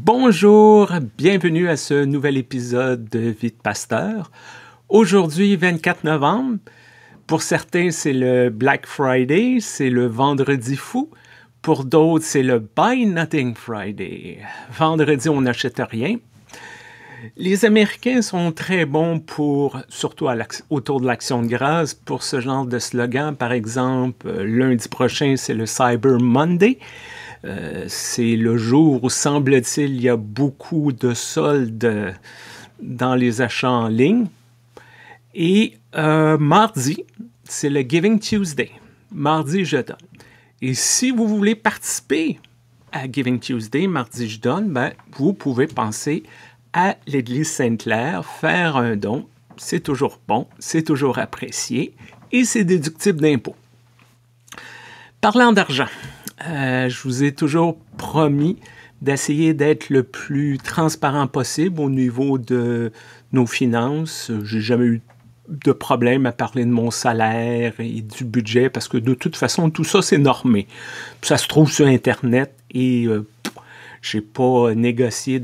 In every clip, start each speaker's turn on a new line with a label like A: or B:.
A: Bonjour, bienvenue à ce nouvel épisode de Vie Pasteur. Aujourd'hui, 24 novembre, pour certains c'est le Black Friday, c'est le vendredi fou. Pour d'autres, c'est le Buy Nothing Friday. Vendredi, on n'achète rien. Les Américains sont très bons pour, surtout autour de l'action de grâce, pour ce genre de slogan. Par exemple, euh, lundi prochain, c'est le Cyber Monday. Euh, c'est le jour où, semble-t-il, il y a beaucoup de soldes dans les achats en ligne. Et euh, mardi, c'est le Giving Tuesday. Mardi, je donne. Et si vous voulez participer à Giving Tuesday, mardi, je donne, ben, vous pouvez penser à l'Église Sainte-Claire, faire un don. C'est toujours bon, c'est toujours apprécié et c'est déductible d'impôts. Parlant d'argent, euh, je vous ai toujours promis d'essayer d'être le plus transparent possible au niveau de nos finances. J'ai jamais eu de problème à parler de mon salaire et du budget parce que de toute façon tout ça c'est normé. Ça se trouve sur internet et euh, j'ai pas négocié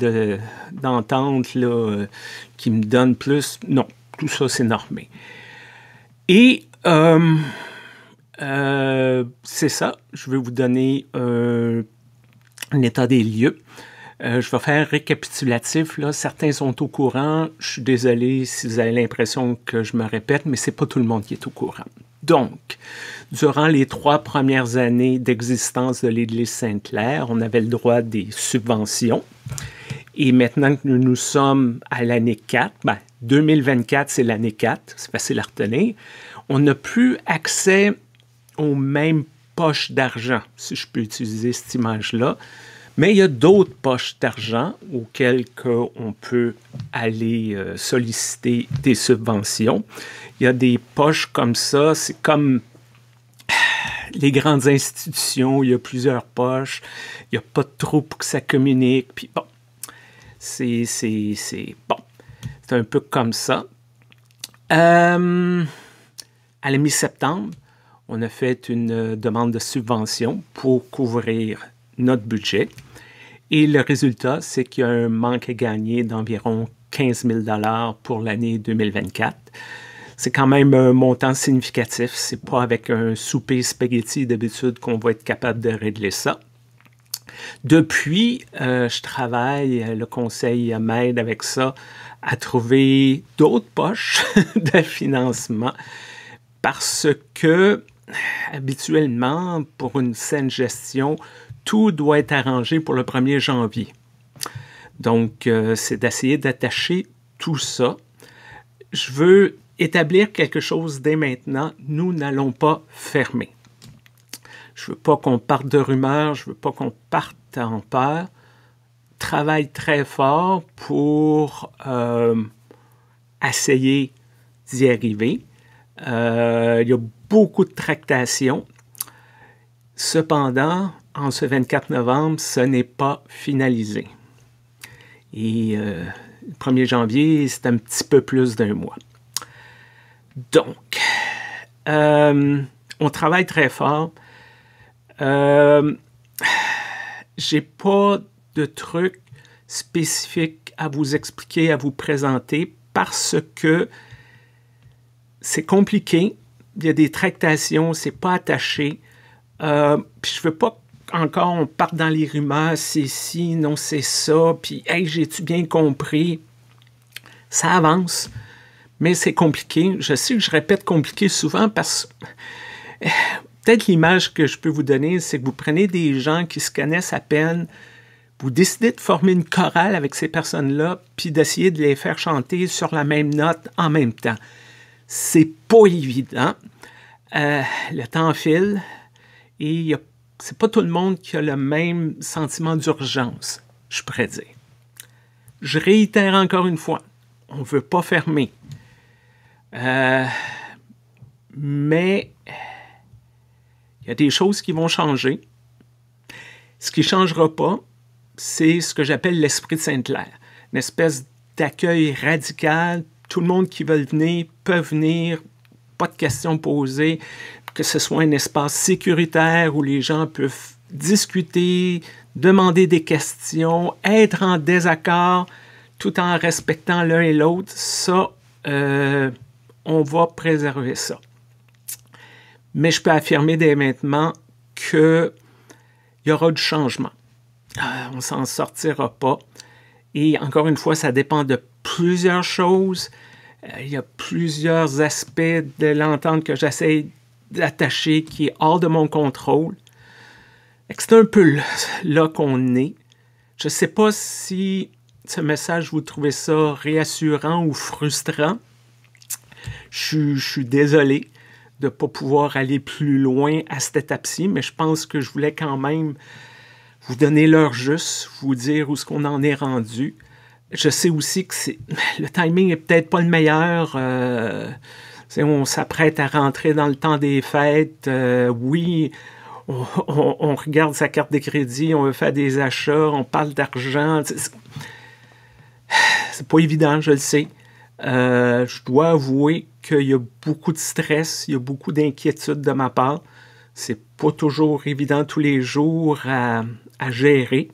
A: d'entente là euh, qui me donne plus. Non, tout ça c'est normé. Et euh, euh, c'est ça. Je vais vous donner euh, un état des lieux. Euh, je vais faire un récapitulatif. Là. Certains sont au courant. Je suis désolé si vous avez l'impression que je me répète, mais c'est pas tout le monde qui est au courant. Donc, durant les trois premières années d'existence de l'Église Sainte-Claire, on avait le droit des subventions. Et maintenant que nous, nous sommes à l'année 4, 2024, ben, c'est l'année 4, c'est facile à retenir, on n'a plus accès aux mêmes poches d'argent, si je peux utiliser cette image-là. Mais il y a d'autres poches d'argent auxquelles on peut aller euh, solliciter des subventions. Il y a des poches comme ça, c'est comme les grandes institutions, il y a plusieurs poches, il n'y a pas de trou pour que ça communique. Puis bon, c'est, c'est, bon. C'est un peu comme ça. Euh, à la mi-septembre, on a fait une euh, demande de subvention pour couvrir notre budget. Et le résultat, c'est qu'il y a un manque à gagner d'environ 15 000 pour l'année 2024. C'est quand même un montant significatif. C'est pas avec un souper spaghetti d'habitude qu'on va être capable de régler ça. Depuis, euh, je travaille, euh, le conseil m'aide avec ça, à trouver d'autres poches de financement parce que habituellement, pour une saine gestion, tout doit être arrangé pour le 1er janvier. Donc, euh, c'est d'essayer d'attacher tout ça. Je veux établir quelque chose dès maintenant. Nous n'allons pas fermer. Je veux pas qu'on parte de rumeurs, je veux pas qu'on parte en peur. Travaille très fort pour euh, essayer d'y arriver. Euh, il y a beaucoup de tractations. Cependant, en ce 24 novembre, ce n'est pas finalisé. Et euh, le 1er janvier, c'est un petit peu plus d'un mois. Donc, euh, on travaille très fort. Euh, J'ai pas de trucs spécifiques à vous expliquer, à vous présenter, parce que c'est compliqué il y a des tractations, c'est pas attaché. Euh, puis je veux pas encore on part dans les rumeurs, c'est ci, non, c'est ça, puis hey, j'ai-tu bien compris? Ça avance, mais c'est compliqué. Je sais que je répète compliqué souvent parce que peut-être l'image que je peux vous donner, c'est que vous prenez des gens qui se connaissent à peine, vous décidez de former une chorale avec ces personnes-là, puis d'essayer de les faire chanter sur la même note en même temps. C'est pas évident. Euh, le temps file et c'est pas tout le monde qui a le même sentiment d'urgence, je pourrais dire. Je réitère encore une fois, on veut pas fermer. Euh, mais il y a des choses qui vont changer. Ce qui ne changera pas, c'est ce que j'appelle l'esprit de Sainte-Claire, une espèce d'accueil radical. Tout le monde qui veut venir peut venir, pas de questions posées, que ce soit un espace sécuritaire où les gens peuvent discuter, demander des questions, être en désaccord tout en respectant l'un et l'autre. Ça, euh, on va préserver ça. Mais je peux affirmer dès maintenant qu'il y aura du changement. On euh, on s'en sortira pas. Et encore une fois, ça dépend de plusieurs choses. Euh, il y a plusieurs aspects de l'entente que j'essaie d'attacher qui est hors de mon contrôle. C'est un peu là qu'on est. Je ne sais pas si ce message, vous trouvez ça réassurant ou frustrant. Je, suis désolé de ne pas pouvoir aller plus loin à cette étape-ci, mais je pense que je voulais quand même vous donner l'heure juste, vous dire où ce qu'on en est rendu je sais aussi que le timing est peut-être pas le meilleur. Euh, on s'apprête à rentrer dans le temps des fêtes. Euh, oui, on, regarde sa carte de crédit, on veut faire des achats, on parle d'argent. C'est pas évident, je le sais. Euh, je dois avouer qu'il y a beaucoup de stress, il y a beaucoup d'inquiétude de ma part. C'est pas toujours évident tous les jours à gérer.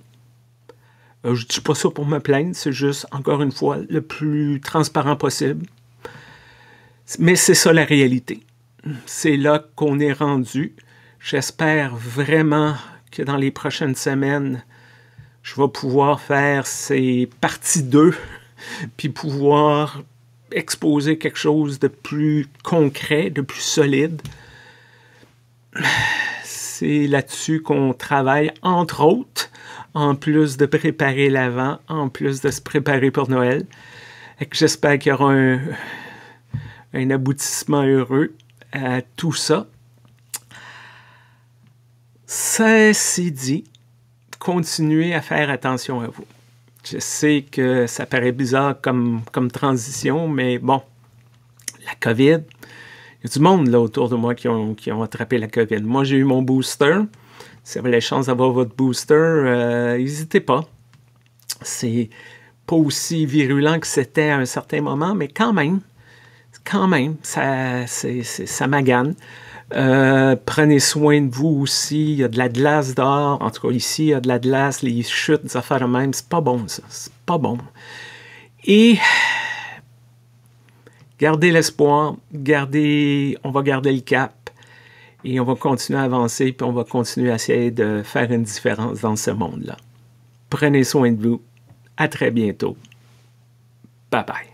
A: Euh, je ne dis pas ça pour me plaindre, c'est juste, encore une fois, le plus transparent possible. Mais c'est ça la réalité. C'est là qu'on est rendu. J'espère vraiment que dans les prochaines semaines, je vais pouvoir faire ces parties 2, puis pouvoir exposer quelque chose de plus concret, de plus solide. C'est là-dessus qu'on travaille, entre autres, en plus de préparer l'avant, en plus de se préparer pour Noël. J'espère qu'il y aura un, aboutissement heureux à tout ça. Ceci dit, continuez à faire attention à vous. Je sais que ça paraît bizarre comme, transition, mais bon, la COVID, il y a du monde là autour de moi qui ont, qui ont attrapé la COVID. Moi, j'ai eu mon booster. Si vous avez la chance d'avoir votre booster, euh, n'hésitez pas. C'est pas aussi virulent que c'était à un certain moment, mais quand même, quand même, ça, c'est, ça magane. Euh, prenez soin de vous aussi. Il y a de la glace d'or, En tout cas, ici, il y a de la glace, les chutes, les affaires même. C'est pas bon, ça. C'est pas bon. Et gardez l'espoir. Gardez, on va garder le cap. Et on va continuer à avancer, puis on va continuer à essayer de faire une différence dans ce monde-là. Prenez soin de vous. À très bientôt. Bye bye.